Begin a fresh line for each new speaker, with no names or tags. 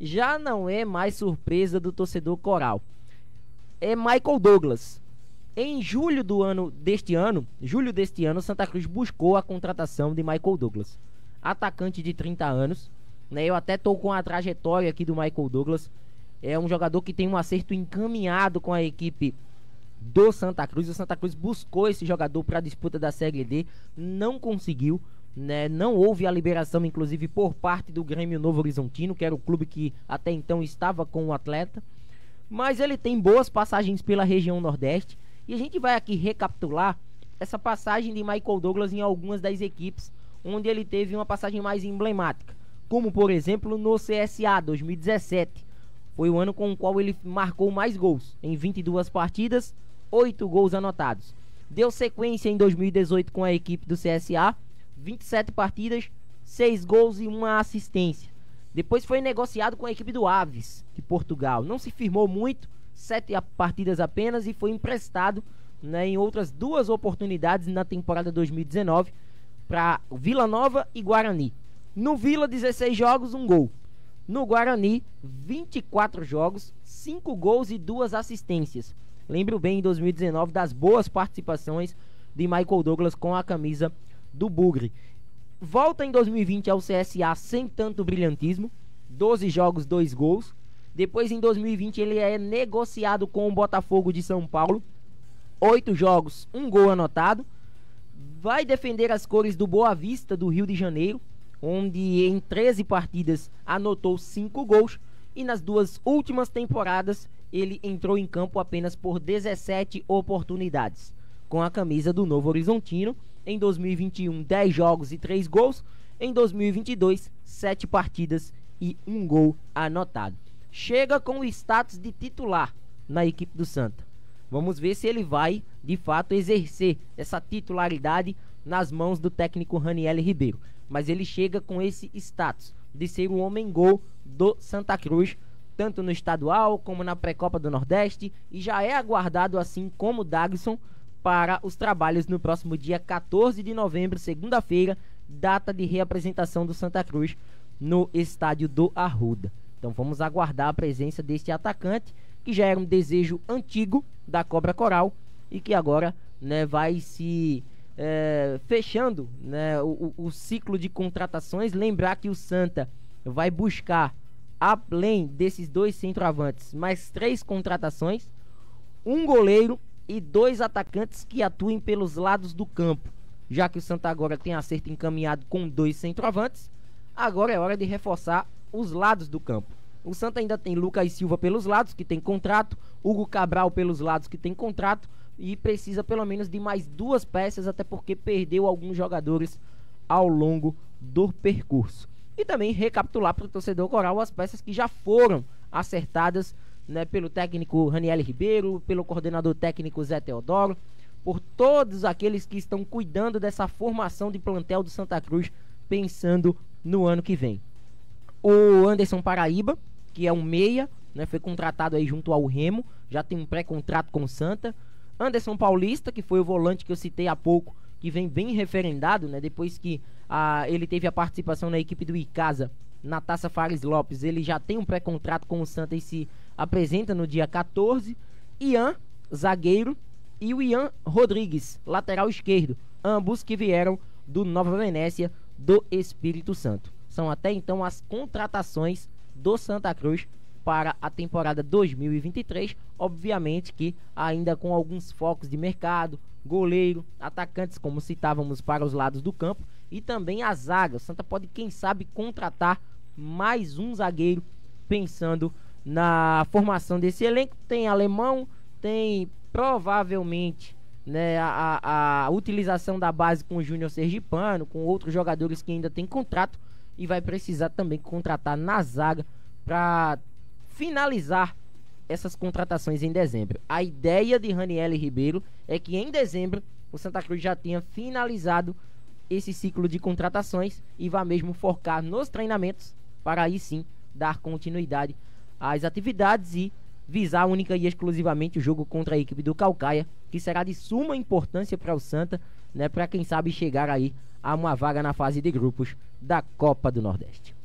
já não é mais surpresa do torcedor coral. É Michael Douglas. Em julho do ano deste ano, julho deste ano, Santa Cruz buscou a contratação de Michael Douglas, atacante de 30 anos. Né? Eu até tô com a trajetória aqui do Michael Douglas. É um jogador que tem um acerto encaminhado com a equipe do Santa Cruz. O Santa Cruz buscou esse jogador para a disputa da Série D, não conseguiu. Né, não houve a liberação, inclusive, por parte do Grêmio Novo Horizontino, que era o clube que até então estava com o atleta. Mas ele tem boas passagens pela região Nordeste. E a gente vai aqui recapitular essa passagem de Michael Douglas em algumas das equipes, onde ele teve uma passagem mais emblemática. Como, por exemplo, no CSA 2017. Foi o ano com o qual ele marcou mais gols. Em 22 partidas, 8 gols anotados. Deu sequência em 2018 com a equipe do CSA 27 partidas, 6 gols e uma assistência. Depois foi negociado com a equipe do Aves, de Portugal. Não se firmou muito, 7 partidas apenas, e foi emprestado né, em outras duas oportunidades na temporada 2019 para Vila Nova e Guarani. No Vila, 16 jogos, um gol. No Guarani, 24 jogos, 5 gols e 2 assistências. Lembro bem em 2019 das boas participações de Michael Douglas com a camisa do Bugre. Volta em 2020 ao CSA sem tanto brilhantismo, 12 jogos, 2 gols. Depois em 2020 ele é negociado com o Botafogo de São Paulo, 8 jogos, 1 um gol anotado. Vai defender as cores do Boa Vista do Rio de Janeiro, onde em 13 partidas anotou 5 gols e nas duas últimas temporadas ele entrou em campo apenas por 17 oportunidades com a camisa do Novo Horizontino em 2021, 10 jogos e 3 gols. Em 2022, 7 partidas e 1 gol anotado. Chega com o status de titular na equipe do Santa. Vamos ver se ele vai, de fato, exercer essa titularidade nas mãos do técnico Raniel Ribeiro. Mas ele chega com esse status de ser o homem gol do Santa Cruz, tanto no estadual como na pré-copa do Nordeste, e já é aguardado assim como Dagson para os trabalhos no próximo dia 14 de novembro, segunda-feira, data de reapresentação do Santa Cruz no estádio do Arruda. Então vamos aguardar a presença deste atacante, que já era um desejo antigo da Cobra Coral e que agora né, vai se é, fechando né, o, o ciclo de contratações. Lembrar que o Santa vai buscar, além desses dois centroavantes, mais três contratações, um goleiro e dois atacantes que atuem pelos lados do campo. Já que o Santa agora tem acerto encaminhado com dois centroavantes, agora é hora de reforçar os lados do campo. O Santa ainda tem Lucas Silva pelos lados, que tem contrato, Hugo Cabral pelos lados, que tem contrato, e precisa pelo menos de mais duas peças, até porque perdeu alguns jogadores ao longo do percurso. E também recapitular para o torcedor coral as peças que já foram acertadas né, pelo técnico Raniel Ribeiro, pelo coordenador técnico Zé Teodoro, por todos aqueles que estão cuidando dessa formação de plantel do Santa Cruz, pensando no ano que vem. O Anderson Paraíba, que é um meia, né, foi contratado aí junto ao Remo, já tem um pré-contrato com o Santa. Anderson Paulista, que foi o volante que eu citei há pouco, que vem bem referendado, né, depois que ah, ele teve a participação na equipe do Icasa na Taça Fares Lopes, ele já tem um pré-contrato com o Santa e se apresenta no dia 14. Ian, zagueiro, e o Ian Rodrigues, lateral esquerdo, ambos que vieram do Nova Venécia do Espírito Santo. São até então as contratações do Santa Cruz para a temporada 2023, obviamente que ainda com alguns focos de mercado, goleiro, atacantes como citávamos para os lados do campo e também a zaga. O Santa pode quem sabe contratar mais um zagueiro pensando na formação desse elenco. Tem alemão, tem provavelmente né, a, a utilização da base com o Júnior Sergipano, com outros jogadores que ainda tem contrato e vai precisar também contratar na zaga para finalizar essas contratações em dezembro. A ideia de Raniel Ribeiro é que em dezembro o Santa Cruz já tenha finalizado esse ciclo de contratações e vá mesmo focar nos treinamentos para aí sim dar continuidade às atividades e visar única e exclusivamente o jogo contra a equipe do Calcaia, que será de suma importância para o Santa, né, para quem sabe chegar aí a uma vaga na fase de grupos da Copa do Nordeste.